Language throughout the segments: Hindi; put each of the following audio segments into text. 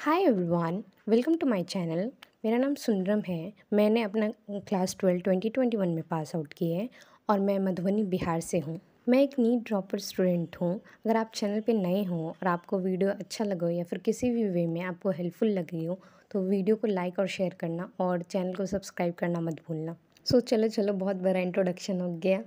hi everyone welcome to my channel मेरा नाम सुंदरम है मैंने अपना class twelve twenty twenty one में पास आउट की है और मैं मधुबनी बिहार से हूँ मैं एक नीट ड्रॉपर स्टूडेंट हूँ अगर आप चैनल पे नए हो और आपको वीडियो अच्छा लगा या फिर किसी भी वे में आपको हेल्पफुल रही हो तो वीडियो को लाइक और शेयर करना और चैनल को सब्सक्राइब करना मत भूलना सो चलो चलो बहुत बड़ा इंट्रोडक्शन हो गया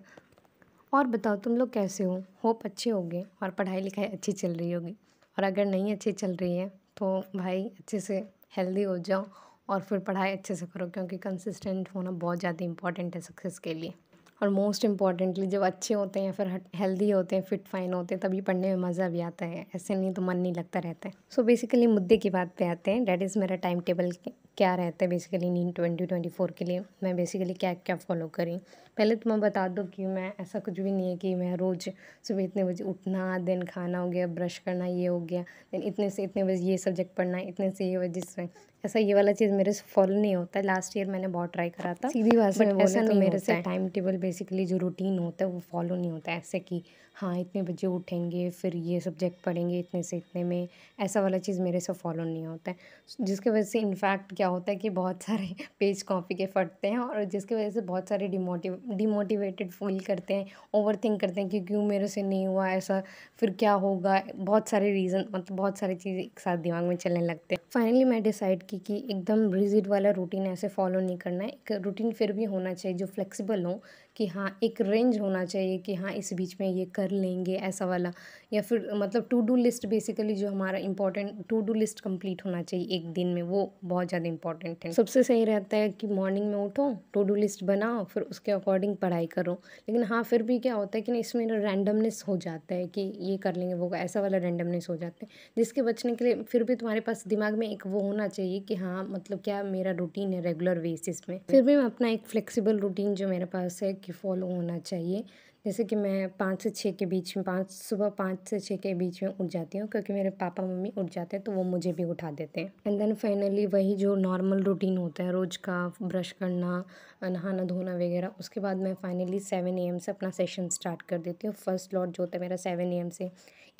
और बताओ तुम लोग कैसे हो होप अच्छे होगे और पढ़ाई लिखाई अच्छी चल रही होगी और अगर नहीं अच्छी चल रही है तो भाई अच्छे से हेल्दी हो जाओ और फिर पढ़ाई अच्छे से करो क्योंकि कंसिस्टेंट होना बहुत ज़्यादा इंपॉर्टेंट है सक्सेस के लिए और मोस्ट इम्पॉर्टेंटली जब अच्छे होते हैं फिर हेल्दी होते हैं फिट फाइन होते हैं तभी पढ़ने में मज़ा भी आता है ऐसे नहीं तो मन नहीं लगता रहता है सो so बेसिकली मुद्दे की बात पे आते हैं डैट इज़ मेरा टाइम टेबल क्या रहता है basically NEET twenty twenty four के लिए मैं बेसिकली क्या क्या फॉलो करी पहले तो मैं बता दूँ कि मैं ऐसा कुछ भी नहीं है कि मैं रोज़ सुबह इतने बजे उठना देन खाना हो गया ब्रश करना ये हो गया देन इतने से इतने बजे ये सब्जेक्ट पढ़ना इतने से ये वजह से ऐसा ये वाला चीज़ मेरे से फॉलो नहीं होता है लास्ट ईयर मैंने बहुत ट्राई करा था सीधी भाषा में ऐसा तो मेरे से टाइम टेबल बेसिकली जो रूटीन होता है वो फॉलो नहीं होता है ऐसे कि हाँ इतने बजे उठेंगे फिर ये सब्जेक्ट पढ़ेंगे इतने से इतने में ऐसा वाला चीज़ मेरे से फॉलो नहीं होता है जिसकी वजह से इनफैक्ट क्या क्या होता है कि बहुत सारे पेज कॉपी के फटते हैं और जिसकी वजह से बहुत सारे डिमोटिव डिमोटिवेटेड फील करते हैं ओवर थिंक करते हैं कि क्यों मेरे से नहीं हुआ ऐसा फिर क्या होगा बहुत सारे रीज़न मतलब बहुत सारी चीज़ें एक साथ दिमाग में चलने लगते हैं फाइनली मैं डिसाइड की कि एकदम रिजिड वाला रूटीन ऐसे फॉलो नहीं करना है एक रूटीन फिर भी होना चाहिए जो फ्लेक्सिबल हो कि हाँ एक रेंज होना चाहिए कि हाँ इस बीच में ये कर लेंगे ऐसा वाला या फिर मतलब टू डू लिस्ट बेसिकली जो हमारा important to do list complete होना चाहिए एक दिन में वो बहुत ज़्यादा इंपॉर्टेंट है सबसे सही रहता है कि मॉर्निंग में उठो टू डू लिस्ट बनाओ फिर उसके अकॉर्डिंग पढ़ाई करो लेकिन हाँ फिर भी क्या होता है कि इसमें रैंडमनेस हो जाता है कि ये कर लेंगे वो ऐसा वाला रैंडमनेस हो जाता है जिसके बचने के लिए फिर भी तुम्हारे पास दिमाग में एक वो होना चाहिए कि हाँ मतलब क्या मेरा रूटीन है रेगुलर बेसिस में फिर भी मैं अपना एक फ्लेक्सिबल रूटीन जो मेरे पास है कि कि फ़ॉलो होना चाहिए जैसे कि मैं पाँच से छः के बीच में पाँच सुबह पाँच से छः के बीच में उठ जाती हूँ क्योंकि मेरे पापा मम्मी उठ जाते हैं तो वो मुझे भी उठा देते हैं एंड देन फाइनली वही जो नॉर्मल रूटीन होता है रोज़ का ब्रश करना नहाना धोना वगैरह उसके बाद मैं फाइनली सेवन ए से अपना सेशन स्टार्ट कर देती हूँ फर्स्ट स्लॉट जो होता है मेरा सेवन ए से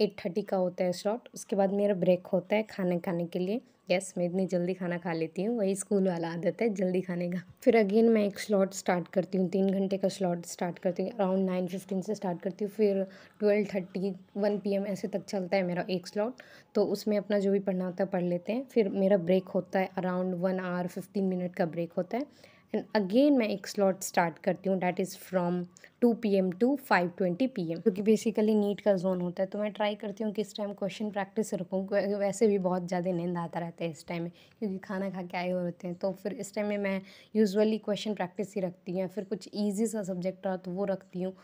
एट थर्टी का होता है स्लॉट उसके बाद मेरा ब्रेक होता है खाना खाने के लिए यस मैं इतनी जल्दी खाना खा लेती हूँ वही स्कूल वाला आदत है जल्दी खाने का फिर अगेन मैं एक स्लॉट स्टार्ट करती हूँ तीन घंटे का स्लॉट स्टार्ट करती हूँ अराउंड नाइन फिफ्टीन से स्टार्ट करती हूँ फिर twelve thirty one P M ऐसे तक चलता है मेरा एक स्लॉट तो उसमें अपना जो भी पढ़ना होता है पढ़ लेते हैं फिर मेरा ब्रेक होता है around one hour fifteen minute का ब्रेक होता है एंड अगेन मैं एक स्लॉट स्टार्ट करती हूँ that is from two P M to five twenty P M क्योंकि बेसिकली नीट का जोन होता है तो मैं ट्राई करती हूँ कि इस टाइम क्वेश्चन प्रैक्टिस रखूँ वैसे भी बहुत ज़्यादा नींद आता रहता है इस टाइम में क्योंकि खाना खा के आए हुए होते हैं तो फिर इस टाइम में मैं यूज़अली क्वेश्चन प्रैक्टिस ही रखती हूँ या फिर कुछ ईजी सा सब्जेक्ट रहा तो वो रखती हूँ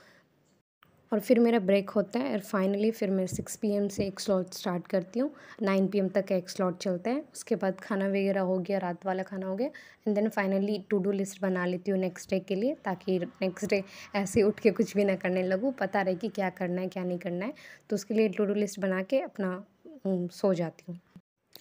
और फिर मेरा ब्रेक होता है और फाइनली फिर मैं सिक्स पीएम से एक स्लॉट स्टार्ट करती हूँ नाइन पीएम तक एक स्लॉट चलता है उसके बाद खाना वगैरह हो गया रात वाला खाना हो गया and then finally to do list बना लेती हूँ नेक्स्ट डे के लिए ताकि नेक्स्ट डे ऐसे उठ के कुछ भी ना करने लगूँ पता रहे कि क्या करना है क्या नहीं करना है तो उसके लिए टू डू लिस्ट बना के अपना सो जाती हूँ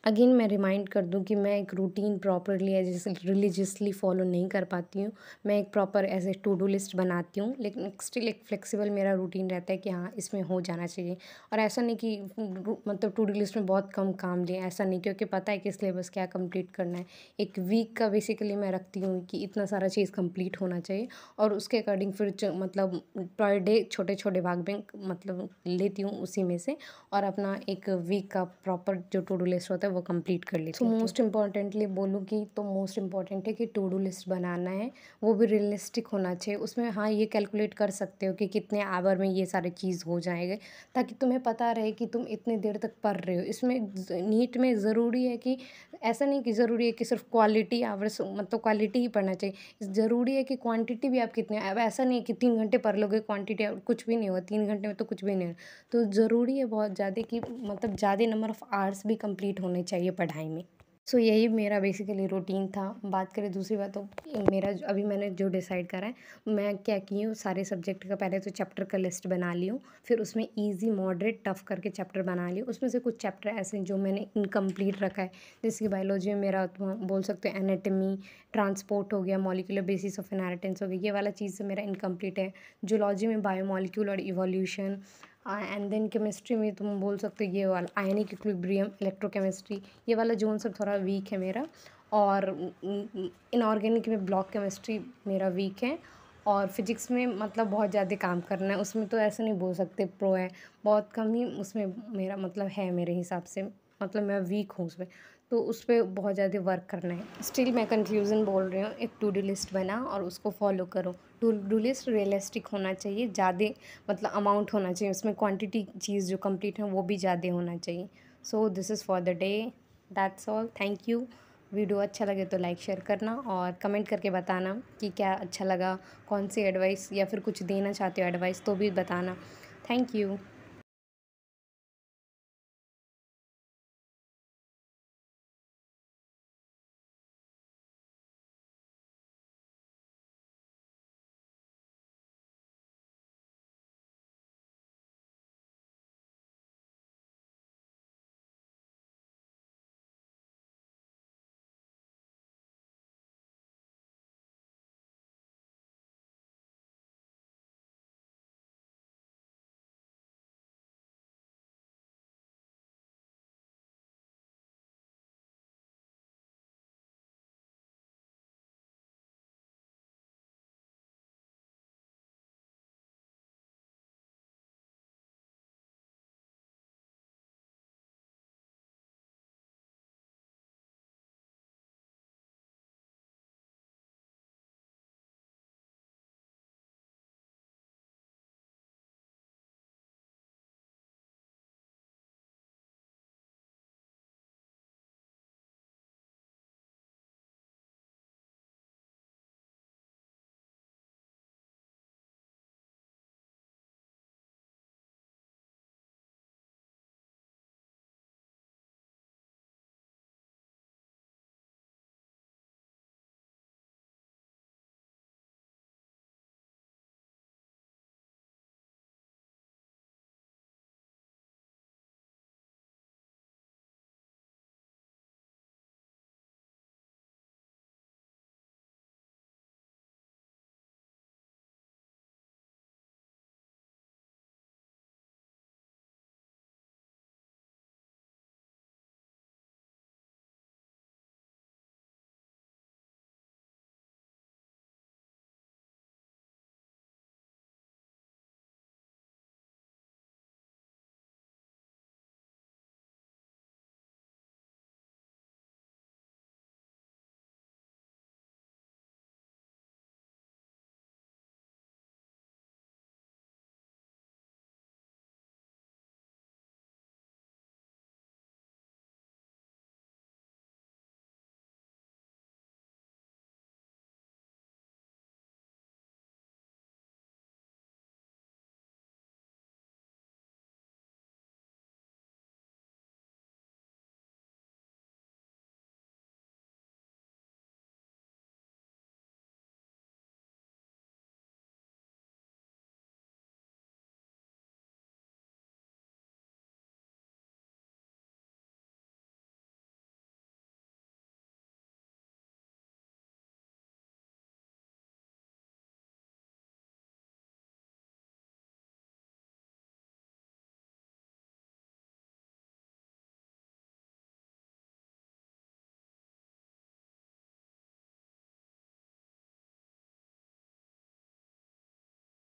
अगेन मैं रिमाइंड कर दूं कि मैं एक routine properly as religiously follow नहीं कर पाती हूँ मैं एक proper as a to do list बनाती हूँ लेकिन स्टिल एक फ्लेक्सिबल मेरा रूटीन रहता है कि हाँ इसमें हो जाना चाहिए और ऐसा नहीं कि मतलब टू डू लिस्ट में बहुत कम काम लें ऐसा नहीं क्योंकि पता है कि सिलेबस क्या कम्प्लीट करना है एक वीक का बेसिकली मैं रखती हूँ कि इतना सारा चीज़ कम्प्लीट होना चाहिए और उसके अकॉर्डिंग फिर मतलब पर डे छोटे छोटे भाग में मतलब लेती हूँ उसी में से और अपना एक वीक का प्रॉपर जो टू डू लिस्ट होता है वो कंप्लीट कर लेती हूँ मोस्ट इम्पॉर्टेंटली बोलूँ कि तो मोस्ट इम्पॉर्टेंट है कि टू डू लिस्ट बनाना है वो भी रियलिस्टिक होना चाहिए उसमें हाँ ये कैलकुलेट कर सकते हो कि कितने आवर में ये सारे चीज़ हो जाएंगे ताकि तुम्हें पता रहे कि तुम इतने देर तक पढ़ रहे हो इसमें नीट में ज़रूरी है कि ऐसा नहीं कि ज़रूरी है कि सिर्फ क्वालिटी आवर्स मतलब क्वालिटी तो ही पढ़ना चाहिए ज़रूरी है कि क्वांटिटी भी आप कितने अब ऐसा नहीं कि तीन घंटे पढ़ लोगे क्वांटिटी कुछ भी नहीं होगा तीन घंटे में तो कुछ भी नहीं तो ज़रूरी है बहुत ज़्यादा कि मतलब ज़्यादा नंबर ऑफ़ आवर्स भी कंप्लीट होना होने चाहिए पढ़ाई में सो so, यही मेरा बेसिकली रूटीन था बात करें दूसरी बात तो मेरा अभी मैंने जो डिसाइड करा है मैं क्या की हूँ सारे सब्जेक्ट का पहले तो चैप्टर का लिस्ट बना ली हूँ फिर उसमें ईजी मॉडरेट टफ करके चैप्टर बना ली उसमें से कुछ चैप्टर ऐसे जो मैंने इनकम्प्लीट रखा है जैसे कि बायोलॉजी में मेरा तो बोल सकते हैं एनाटमी ट्रांसपोर्ट हो गया मॉलिकुलर बेसिस ऑफ इनहेरिटेंस हो गया ये वाला चीज़ मेरा इनकम्प्लीट है जोलॉजी में बायोमॉलिक्यूल और इवोल्यूशन एंड देन केमिस्ट्री में तुम बोल सकते हो ये वाला आयनिक इक्विब्रियम इलेक्ट्रोकेमिस्ट्री ये वाला जोन सब थोड़ा वीक है मेरा और इनऑर्गेनिक में ब्लॉक केमिस्ट्री मेरा वीक है और फिजिक्स में मतलब बहुत ज़्यादा काम करना है उसमें तो ऐसे नहीं बोल सकते प्रो है बहुत कम ही उसमें मेरा मतलब है मेरे हिसाब से मतलब मैं वीक हूँ उसमें तो उस पर बहुत ज़्यादा वर्क करना है स्टिल मैं कंक्लूज़न बोल रही हूँ एक टू डू लिस्ट बना और उसको फॉलो करो टू डू लिस्ट रियलिस्टिक होना चाहिए ज़्यादा मतलब अमाउंट होना चाहिए उसमें क्वांटिटी चीज़ जो कंप्लीट है वो भी ज़्यादा होना चाहिए so this is for the day that's all thank you video अच्छा लगे तो लाइक शेयर करना और कमेंट करके बताना कि क्या अच्छा लगा कौन सी एडवाइस या फिर कुछ देना चाहते हो एडवाइस तो भी बताना थैंक यू